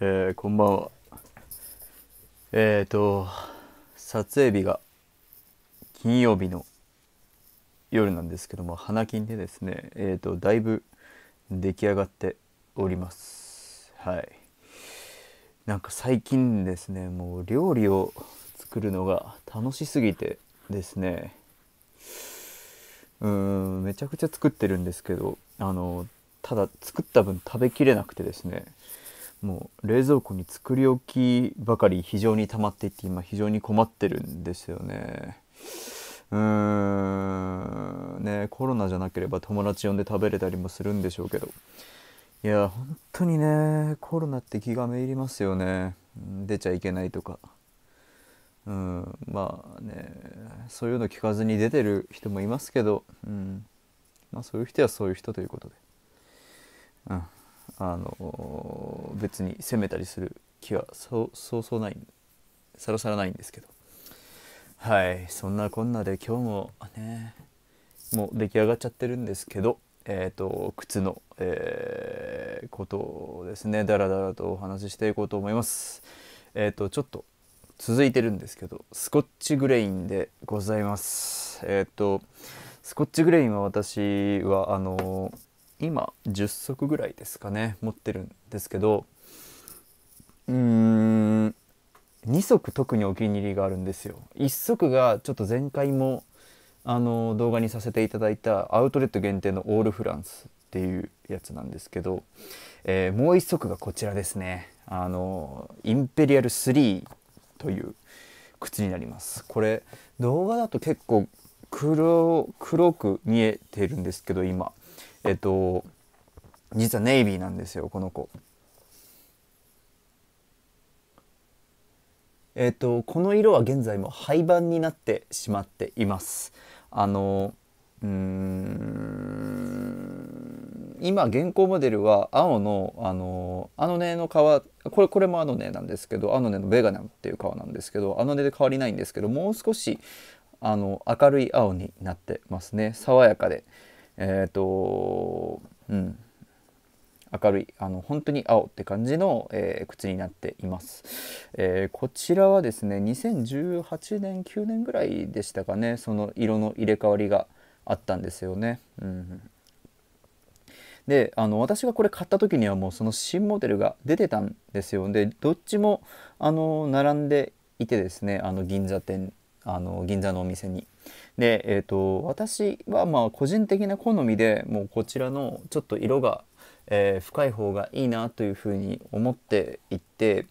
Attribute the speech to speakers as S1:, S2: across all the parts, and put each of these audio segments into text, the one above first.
S1: えー、こんばんは。えっ、ー、と、撮影日が金曜日の夜なんですけども、花金でですね、えっ、ー、と、だいぶ出来上がっております。はい。なんか最近ですね、もう料理を作るのが楽しすぎてですね、うん、めちゃくちゃ作ってるんですけど、あの、ただ作った分食べきれなくてですね、もう冷蔵庫に作り置きばかり非常に溜まっていって今非常に困ってるんですよね。うーんねコロナじゃなければ友達呼んで食べれたりもするんでしょうけどいや本当にねコロナって気がめいりますよね出ちゃいけないとかうんまあねそういうの聞かずに出てる人もいますけど、うんまあ、そういう人はそういう人ということで。うんあの別に攻めたりする気はそうそうないさらさらないんですけどはいそんなこんなで今日もねもう出来上がっちゃってるんですけどえーと、靴の、えー、ことをですねだらだらとお話ししていこうと思います。えーと、とちょっと続いてるんですけどスコッチグレインでございます。えっ、ー、とスコッチグレインは私はあのー、今10足ぐらいですかね持ってるんですけどうーん2足特にお気に入りがあるんですよ。1足がちょっと前回もあの動画にさせていただいたアウトレット限定のオールフランスっていうやつなんですけど、えー、もう1足がこちらですねあのインペリアル3という靴になりますこれ動画だと結構黒黒く見えてるんですけど今えっと実はネイビーなんですよこの子。えっとこの色は現在も廃盤になってしまっています。あのうーん今現行モデルは青のあのあのねの皮これこれもあのねなんですけどあのねのベガナムっていう皮なんですけどあのねで変わりないんですけどもう少しあの明るい青になってますね爽やかでえっ、ー、と、うん、明るいあの本当に青って感じの、えー、靴になっています、えー、こちらはですね2018年9年ぐらいでしたかねその色の入れ替わりがあったんですよね、うん、であの私がこれ買った時にはもうその新モデルが出てたんですよでどっちもあの並んでいてですねあの銀座店あの銀座のお店にで、えーと、私はまあ個人的な好みでもうこちらのちょっと色が、えー、深い方がいいなというふうに思っていて。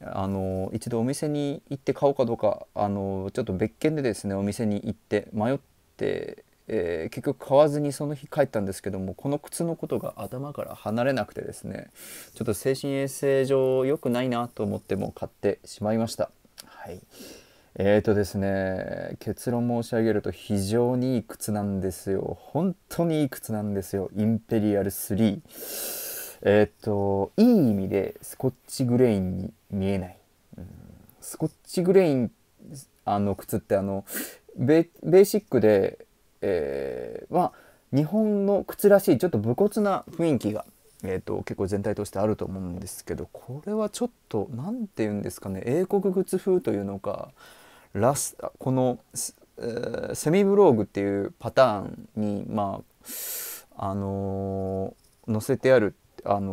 S1: あの一度お店に行って買おうかどうかあのちょっと別件でですねお店に行って迷ってえー、結局買わずにその日帰ったんですけどもこの靴のことが頭から離れなくてですねちょっと精神衛生上良くないなと思っても買ってしまいました。はいえーとですね、結論申し上げると非常にいい靴なんですよ。本当にいい靴なんですよ。インペリアル3。えっ、ー、と、いい意味でスコッチグレインに見えない。うん、スコッチグレイン、あの靴ってあの、ベーシックで、えー、日本の靴らしいちょっと武骨な雰囲気がえーと、結構全体としてあると思うんですけどこれはちょっと何て言うんですかね英国靴風というのかラスこの、えー、セミブローグっていうパターンにまああのー、載せてあるあのー、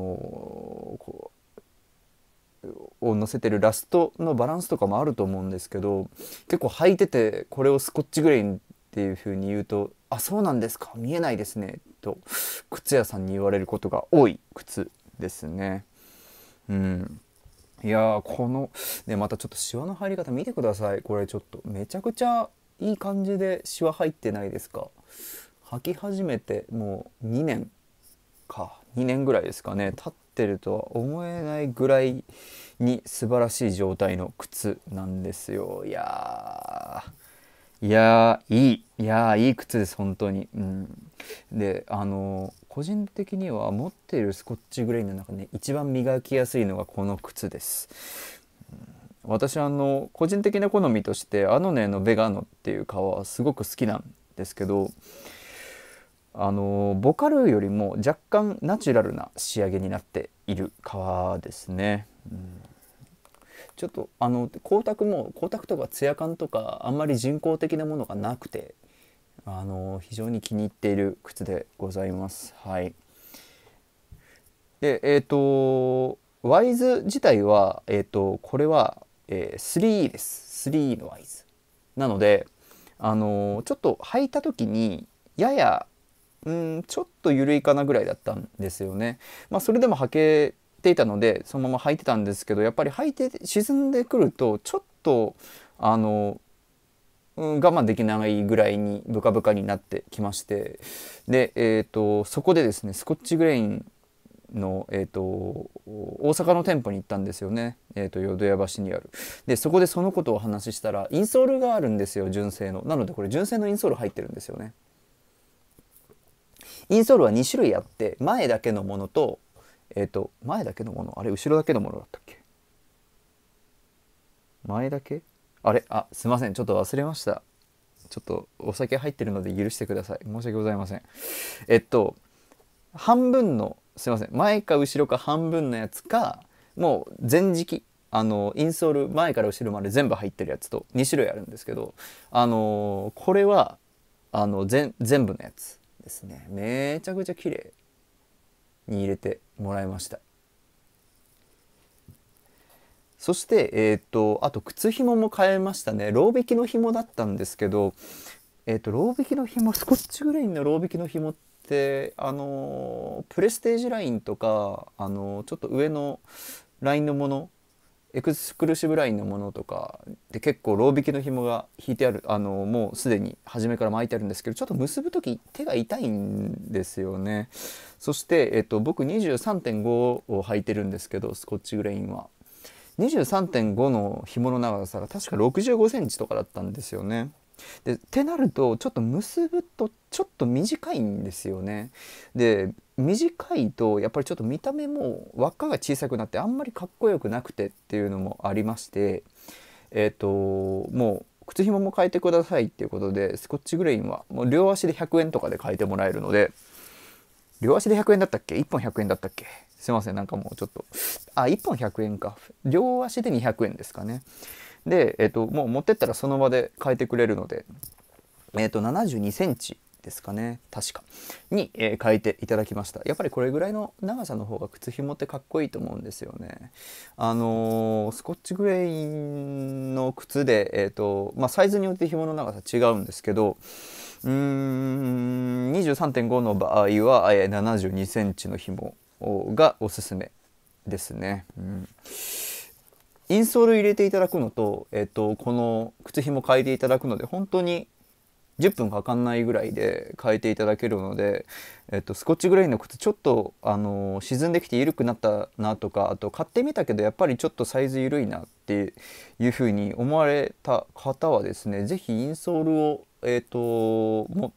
S1: を載せてるラストのバランスとかもあると思うんですけど結構履いててこれをスコッチグレインっていうふうに言うと「あそうなんですか見えないですね」と靴屋さんに言われることが多い靴ですね。うんいやこのねまたちょっとシワの入り方見てくださいこれちょっとめちゃくちゃいい感じでシワ入ってないですか履き始めてもう2年か2年ぐらいですかね立ってるとは思えないぐらいに素晴らしい状態の靴なんですよいやーいやいいいやいい靴です本当に、うん、であの個人的には持っているスコッチグレイの中で、ね、一番磨きやすいのがこの靴です、うん、私あの個人的な好みとしてアノネのベガノっていう革はすごく好きなんですけどあのボカルよりも若干ナチュラルな仕上げになっている革ですね、うんちょっとあの光沢も光沢とかツヤ感とかあんまり人工的なものがなくてあの非常に気に入っている靴でございます。はい、でえっ、ー、とワイズ自体は、えーと、これは、えー、3です。3のワイズ。なので、あのちょっと履いた時にややうんちょっと緩いかなぐらいだったんですよね。まあ、それでも履けていたのでそのまま履いてたんですけどやっぱり履いて沈んでくるとちょっとあの我慢できないぐらいにブカブカになってきましてで、えーと、そこでですねスコッチグレインの、えーと、大阪の店舗に行ったんですよね、えーと、と淀屋橋にあるでそこでそのことをお話ししたらインソールがあるんですよ純正のなのでこれ純正のインソール入ってるんですよねインソールは2種類あって前だけのものとえっ、ー、と前だけのものあれ後ろだけのものだったっけ前だけあれあすいませんちょっと忘れましたちょっとお酒入ってるので許してください申し訳ございませんえっと半分のすいません前か後ろか半分のやつかもう全時期あのインソール前から後ろまで全部入ってるやつと2種類あるんですけどあのこれはあの全部のやつですねめちゃくちゃ綺麗に入れてもらいましたそしてえー、っとあと靴紐も変えましたねロー引きの紐だったんですけどえー、っとロー引きの紐スコッチグレインのロー引きの紐ってあのプレステージラインとかあのちょっと上のラインのものエクスクルーシブラインのものとかで結構ロー引きの紐が引いてあるあのもうすでに初めから巻いてあるんですけどちょっと結ぶ時手が痛いんですよねそして、えっと、僕23.5を履いてるんですけどスコッチグレインは23.5の紐の長さが確か65センチとかだったんですよねでってなるとちょっと結ぶとちょっと短いんですよねで短いとやっぱりちょっと見た目も輪っかが小さくなってあんまりかっこよくなくてっていうのもありましてえっ、ー、ともう靴ひもも変えてくださいっていうことでスコッチグレインはもう両足で100円とかで変えてもらえるので両足で100円だったっけ1本100円だったっけすいませんなんかもうちょっとあ1本100円か両足で200円ですかねで、えーと、もう持ってったらその場で変えてくれるのでえっ、ー、と7 2センチですかね確かに、えー、書いていただきましたやっぱりこれぐらいの長さの方が靴紐ってかっこいいと思うんですよねあのー、スコッチグレインの靴でえっ、ー、とまあサイズによって紐の長さ違うんですけどうーん23.5の場合は、えー、72センチの紐がおすすめですね、うん、インソール入れていただくのと,、えーと、この靴ひも変えていただくので本当に10分かかんないぐらいで変えていただけるので、えっと、スコッチグレーンの靴ちょっと、あの沈んできて緩くなったなとかあと買ってみたけどやっぱりちょっとサイズ緩いなっていうふうに思われた方はですね是非インソールを、えっと、も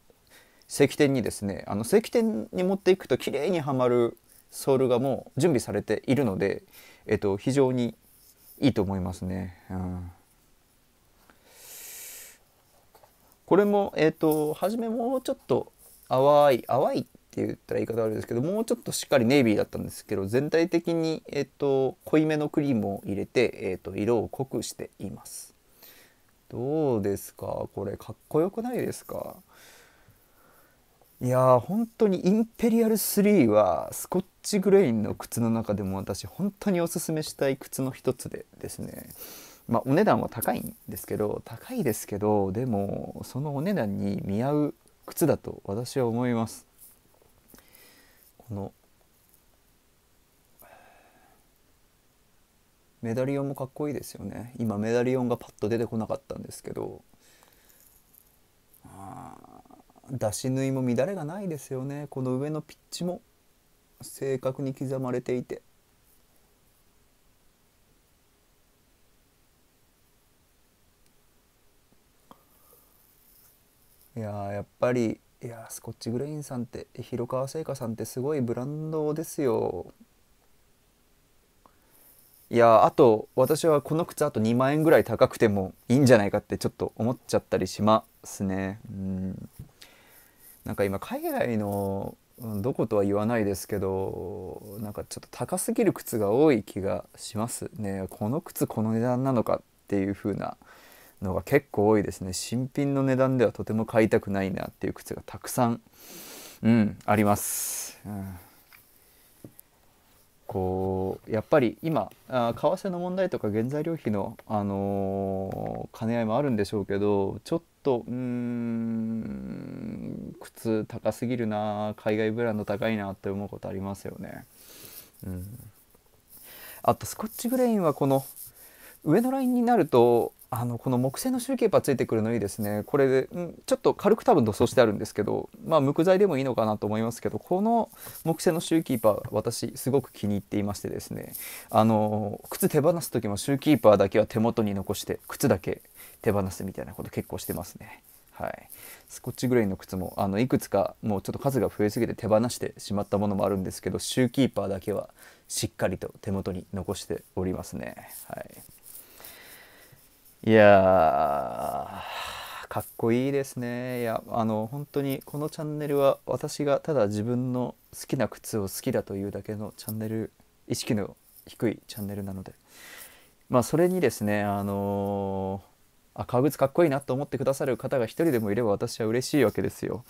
S1: 石点にですねあの石点に持っていくと綺麗にはまるソールがもう準備されているので、えっと、非常にいいと思いますね。うんこれも、えっ、ー、と、初めもうちょっと淡い、淡いって言ったら言い方悪いですけど、もうちょっとしっかりネイビーだったんですけど、全体的に、えっ、ー、と、濃いめのクリームを入れて、えっ、ー、と、色を濃くしています。どうですかこれ、かっこよくないですかいや本当にインペリアル3はスコッチグレインの靴の中でも私本当におすすめしたい靴の一つでですねまあ、お値段は高いんですけど高いですけどでもそのお値段に見合う靴だと私は思いますこのメダリオンもかっこいいですよね今メダリオンがパッと出てこなかったんですけど出し縫いも乱れがないですよねこの上のピッチも正確に刻まれていていややっぱりいやスコッチグレインさんって広川製菓さんってすごいブランドですよいやあと私はこの靴あと2万円ぐらい高くてもいいんじゃないかってちょっと思っちゃったりしますねうんなんか今海外のどことは言わないですけどなんかちょっと高すぎる靴が多い気がしますねこの靴この値段なのかっていう風なのが結構多いですね新品の値段ではとても買いたくないなっていう靴がたくさん、うん、あります、うん、こうやっぱり今あ為替の問題とか原材料費の、あのー、兼ね合いもあるんでしょうけどちょっとうん靴高すぎるな海外ブランド高いなって思うことありますよね。うん、あとスコッチグレインはこの上のラインになるとあのこの木製のキーパーついてくるのいいですねこれでちょっと軽く多分塗装してあるんですけどまあ垢材でもいいのかなと思いますけどこの木製のシューキーパー私すごく気に入っていましてですねあの靴手放す時もシューキーパーだけは手元に残して靴だけ手放すみたいなこと結構してますねはいスコッチグレイの靴もあのいくつかもうちょっと数が増えすぎて手放してしまったものもあるんですけどシューキーパーだけはしっかりと手元に残しておりますねはい。いやかっこいいですねいやあの本当にこのチャンネルは私がただ自分の好きな靴を好きだというだけのチャンネル意識の低いチャンネルなのでまあそれにですねあのー、あ革靴かっこいいなと思ってくださる方が一人でもいれば私は嬉しいわけですよ。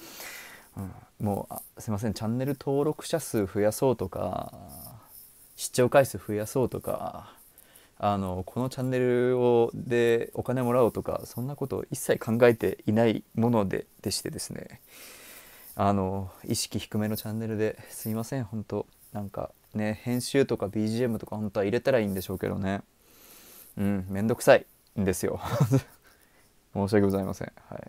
S1: うん、もうすいませんチャンネル登録者数増やそうとか視聴回数増やそうとかあのこのチャンネルをでお金もらおうとかそんなことを一切考えていないものででしてですねあの意識低めのチャンネルですいません本当なんかね編集とか BGM とか本当は入れたらいいんでしょうけどねうんめんどくさいんですよ 申し訳ございませんはい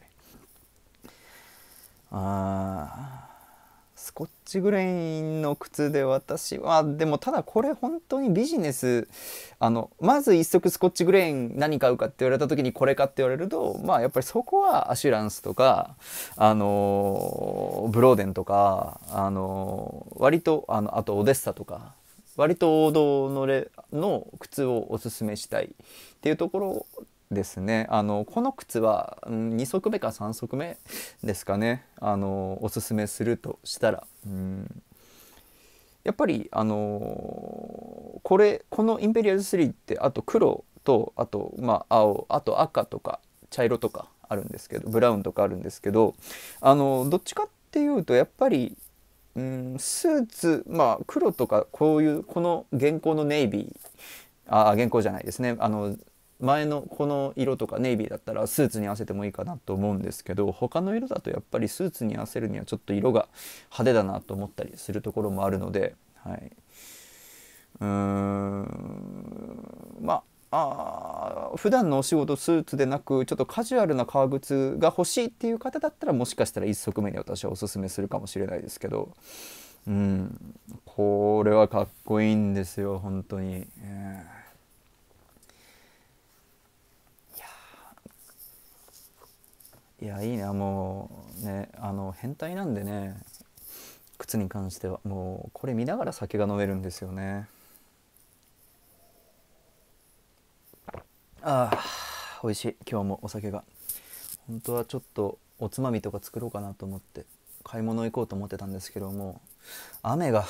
S1: ああスコッチグレインの靴で私はでもただこれ本当にビジネスあのまず一足スコッチグレイン何買うかって言われた時にこれかって言われるとまあやっぱりそこはアシュランスとかあのブローデンとかあの割とあのあとオデッサとか割と王道のれの靴をおすすめしたいっていうところですねあのこの靴は2足目か3足目ですかねあのおすすめするとしたら、うん、やっぱりあのこれこのインペリアル3ってあと黒とあと、まあ、青あと赤とか茶色とかあるんですけどブラウンとかあるんですけどあのどっちかっていうとやっぱりうんスーツまあ黒とかこういうこの現行のネイビーあ原稿じゃないですねあの前のこの色とかネイビーだったらスーツに合わせてもいいかなと思うんですけど他の色だとやっぱりスーツに合わせるにはちょっと色が派手だなと思ったりするところもあるので、はい、うーんまああ普段のお仕事スーツでなくちょっとカジュアルな革靴が欲しいっていう方だったらもしかしたら一足目に私はおすすめするかもしれないですけど。うん、これはかっこいいんですよ本当に。えーいやいいねもうねあの変態なんでね靴に関してはもうこれ見ながら酒が飲めるんですよねああ美味しい今日もお酒が本当はちょっとおつまみとか作ろうかなと思って買い物行こうと思ってたんですけども雨が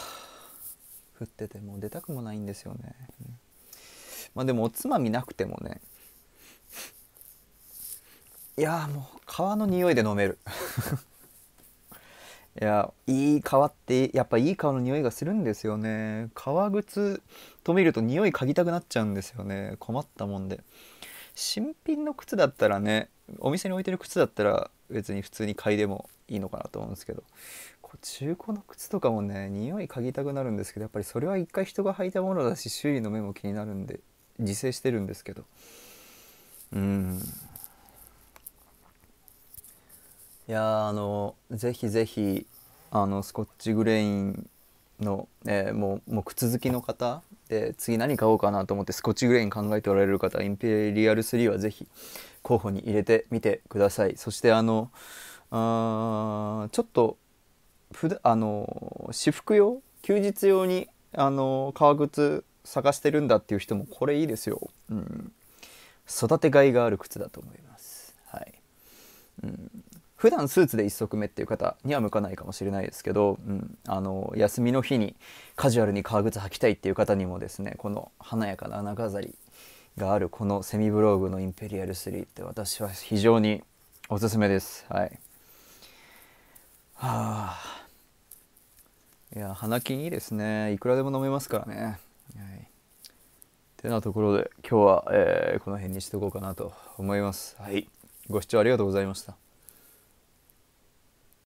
S1: 降っててもう出たくもないんですよね、まあでもおつまみなくてもねいやもう皮の匂いで飲める いやいい皮ってやっぱいい皮の匂いがするんですよね革靴と見ると匂い嗅ぎたくなっちゃうんですよね困ったもんで新品の靴だったらねお店に置いてる靴だったら別に普通に嗅いでもいいのかなと思うんですけどこう中古の靴とかもね匂い嗅ぎたくなるんですけどやっぱりそれは一回人が履いたものだし周囲の目も気になるんで自制してるんですけどうんいやあのぜひぜひあのスコッチグレインの、えー、もうもう靴好きの方で次何買おうかなと思ってスコッチグレイン考えておられる方インペリアル3はぜひ候補に入れてみてくださいそしてあのあちょっとあの私服用休日用にあの革靴探してるんだっていう人もこれいいですよ、うん、育てがいがある靴だと思いますはい、うん普段スーツで1足目っていう方には向かないかもしれないですけど、うん、あの休みの日にカジュアルに革靴履きたいっていう方にもですねこの華やかな穴飾りがあるこのセミブログのインペリアル3って私は非常におすすめです。はい、はあいや花金いいですねいくらでも飲めますからね。はいてなところで今日は、えー、この辺にしとこうかなと思います。はい、ご視聴ありがとうございました。